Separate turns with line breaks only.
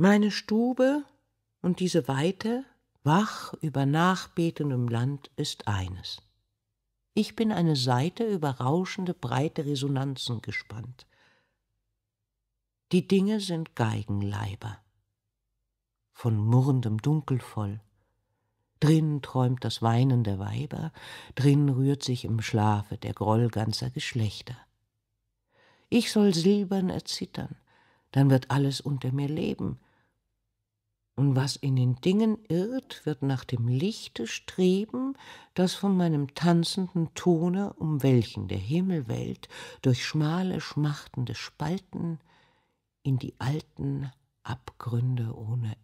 Meine Stube und diese Weite, wach über nachbetendem Land, ist eines. Ich bin eine Seite über rauschende, breite Resonanzen gespannt. Die Dinge sind Geigenleiber, von murrendem Dunkel voll. Drin träumt das Weinen der Weiber, drin rührt sich im Schlafe der Groll ganzer Geschlechter. Ich soll silbern erzittern, dann wird alles unter mir leben, und was in den Dingen irrt, wird nach dem Lichte streben, das von meinem tanzenden Tone, um welchen der Himmel wellt, durch schmale, schmachtende Spalten in die alten Abgründe ohne